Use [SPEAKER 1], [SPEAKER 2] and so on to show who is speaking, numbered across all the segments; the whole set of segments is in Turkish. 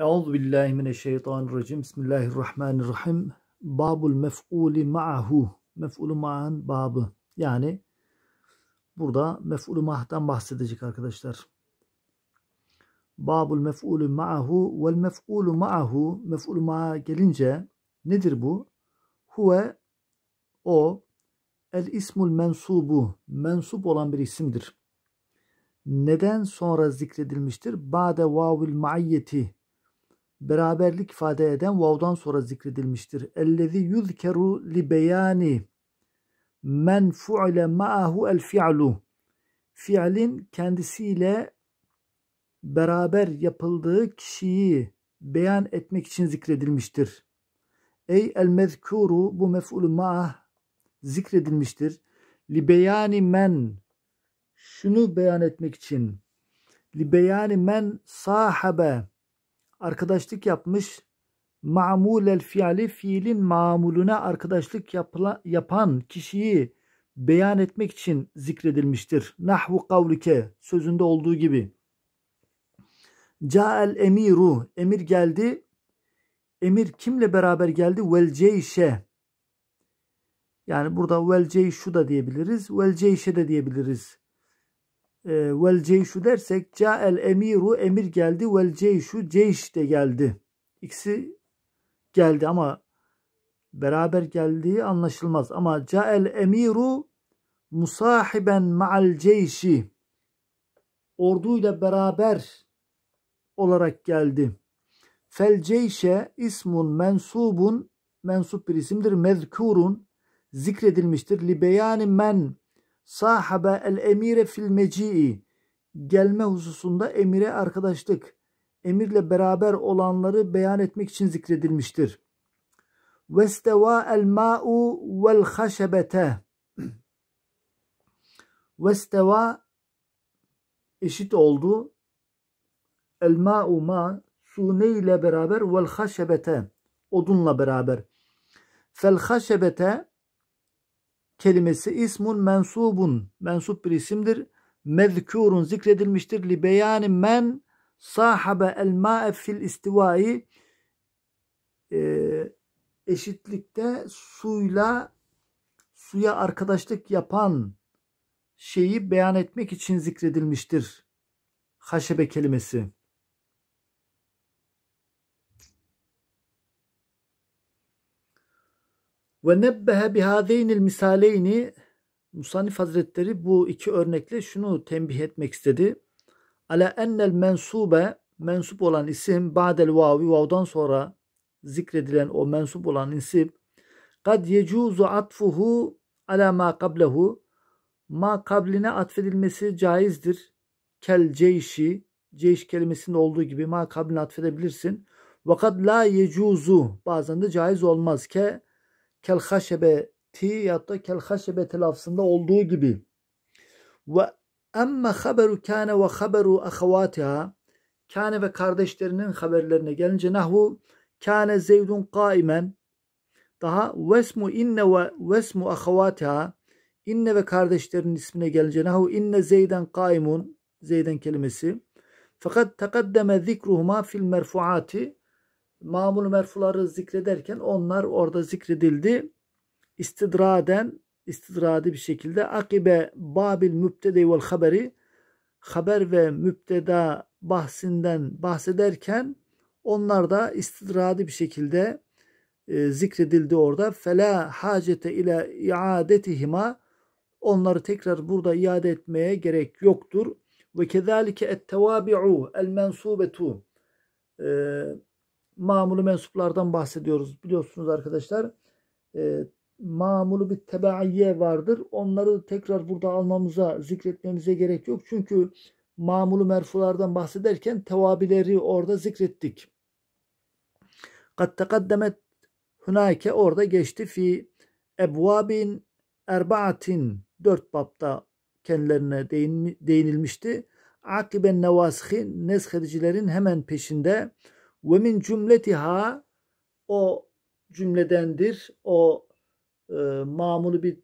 [SPEAKER 1] Euzu billahi mineşşeytanirracim. Bismillahirrahmanirrahim. Babul mef'uli ma'hu, Mef'ulu ma'an babı. Yani burada mef'ulu ma'dan bahsedecek arkadaşlar. Babul mef'ulü ma'hu, vel mef'ulü ma'hu. Mef'ulü ma'a gelince nedir bu? Huve o el ismul mensubu. Mensup olan bir isimdir. Neden sonra zikredilmiştir? Bade vavil ma'iyeti beraberlik ifade eden vav'dan sonra zikredilmiştir. Ellezî yuzkeru li beyani men fu'ile ma'ahu el fi'lu fiilin kendisiyle beraber yapıldığı kişiyi beyan etmek için zikredilmiştir. Ey el mezkuru bu mef'ulü ma'ah zikredilmiştir. Li beyani men şunu beyan etmek için li beyani men sahabe arkadaşlık yapmış. mamul el fiili fiilin mamuluna arkadaşlık yapla, yapan kişiyi beyan etmek için zikredilmiştir. Nahvu kavlike sözünde olduğu gibi. Ca'el emiru emir geldi. Emir kimle beraber geldi? Vel ceyşe. Yani burada vel ceyşu da diyebiliriz. Vel ceyşe de diyebiliriz. Ee, vel ceyşu dersek cael emiru emir geldi vel ceyşu ceyş de geldi. İkisi geldi ama beraber geldiği anlaşılmaz. Ama cael emiru musahiben ma'al ceyşi orduyla beraber olarak geldi. Fel ceyşe ismun mensubun mensup bir isimdir. Mezkurun zikredilmiştir. Libeyani men sahabe el emire fil meci'i gelme hususunda emire arkadaşlık, emirle beraber olanları beyan etmek için zikredilmiştir. Vesteva el ma'u vel haşebete Vesteva eşit oldu. El ma'u ma su ne ile beraber vel haşebete odunla beraber. Fel haşebete kelimesi ismun mensubun mensup bir isimdir. Mezkurun zikredilmiştir. Li beyani men sahabe el ma'e fil istivai ee, eşitlikte suyla suya arkadaşlık yapan şeyi beyan etmek için zikredilmiştir. Haşebe kelimesi. Ve nebbehe bihâzeynil misaleyni Musanif Hazretleri bu iki örnekle şunu tembih etmek istedi. Ala ennel mensube mensup olan isim ba'del vavi vavdan sonra zikredilen o mensup olan isim kad yecuzu atfuhu ala ma kablehu ma kabline atfedilmesi caizdir. Kel ceyşi ceyş kelimesinde olduğu gibi ma kabline atfedebilirsin. Vakat la yecuzu bazen de caiz olmaz ke kel haşebeti ya da kel haşebeti lafzında olduğu gibi ve emme haberu kâne ve haberu ahavatiha kâne ve kardeşlerinin haberlerine gelince nahvu kâne zeydun kaimen daha vesmu inne ve vesmu ahavatiha inne ve kardeşlerinin ismine gelince nahvu inne zeyden kaimun zeyden kelimesi fakat takaddeme zikruhuma fil merfuati mamul merfuları zikrederken onlar orada zikredildi. İstidraden istidradi bir şekilde akibe babil mübtede vel haberi haber ve mübteda bahsinden bahsederken onlar da istidradi bir şekilde e, zikredildi orada. Fela hacete ile iadetihima onları tekrar burada iade etmeye gerek yoktur. Ve kezalike et el mensubetu e, mamulu mensuplardan bahsediyoruz. Biliyorsunuz arkadaşlar e, mamulu bir tebaiyye vardır. Onları tekrar burada almamıza, zikretmemize gerek yok. Çünkü mamulu merfulardan bahsederken tevabileri orada zikrettik. Kat tekaddemet hünake orada geçti fi ebvabin erbaatin dört bapta kendilerine değinilmişti. Akiben nevashin neskedicilerin hemen peşinde ve min cümletiha o cümledendir. O e, mamulu bir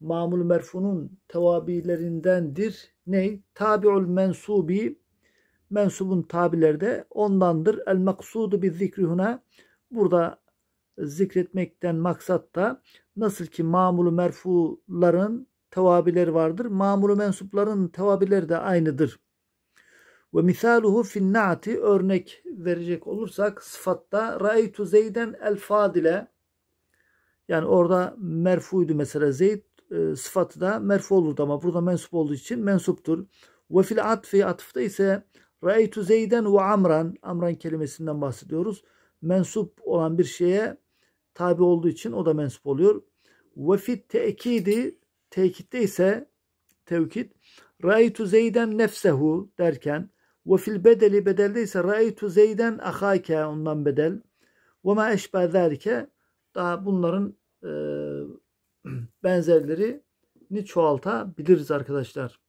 [SPEAKER 1] mamul merfunun tevabilerindendir. Ney? Tabiul mensubi mensubun tabilerde de ondandır. El maksudu bir zikrihuna burada zikretmekten maksat da nasıl ki mamulu merfuların tevabileri vardır. Mamulu mensupların tevabileri de aynıdır. Ve misaluhu fin naati örnek verecek olursak sıfatta ra'ytu zeyden el fadile yani orada merfuydu mesela Zeyd e, sıfatı da merfu olurdu ama burada mensup olduğu için mensuptur. Ve fil atfi atıfta ise ra'ytu zeyden ve amran amran kelimesinden bahsediyoruz. Mensup olan bir şeye tabi olduğu için o da mensup oluyor. Ve fit tekidi tekitte ise tevkid Ra'ytu Zeyden nefsehu derken ve fil bedeli bedelde ise ra'aytu zeyden ahake ondan bedel. Ve ma eşbe zalike daha bunların e, benzerlerini çoğaltabiliriz arkadaşlar.